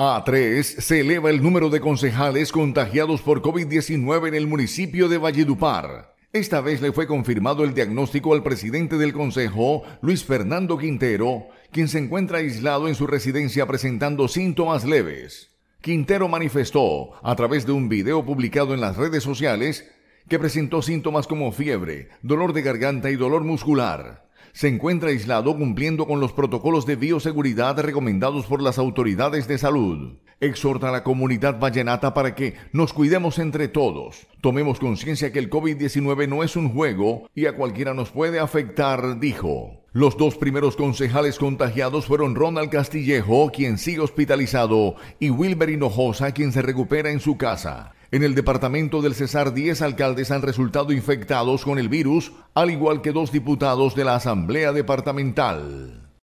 A3 se eleva el número de concejales contagiados por COVID-19 en el municipio de Valledupar. Esta vez le fue confirmado el diagnóstico al presidente del Consejo, Luis Fernando Quintero, quien se encuentra aislado en su residencia presentando síntomas leves. Quintero manifestó, a través de un video publicado en las redes sociales, que presentó síntomas como fiebre, dolor de garganta y dolor muscular se encuentra aislado cumpliendo con los protocolos de bioseguridad recomendados por las autoridades de salud. Exhorta a la comunidad vallenata para que nos cuidemos entre todos. Tomemos conciencia que el COVID-19 no es un juego y a cualquiera nos puede afectar, dijo. Los dos primeros concejales contagiados fueron Ronald Castillejo, quien sigue hospitalizado, y Wilber Hinojosa, quien se recupera en su casa. En el departamento del Cesar, 10 alcaldes han resultado infectados con el virus, al igual que dos diputados de la Asamblea Departamental.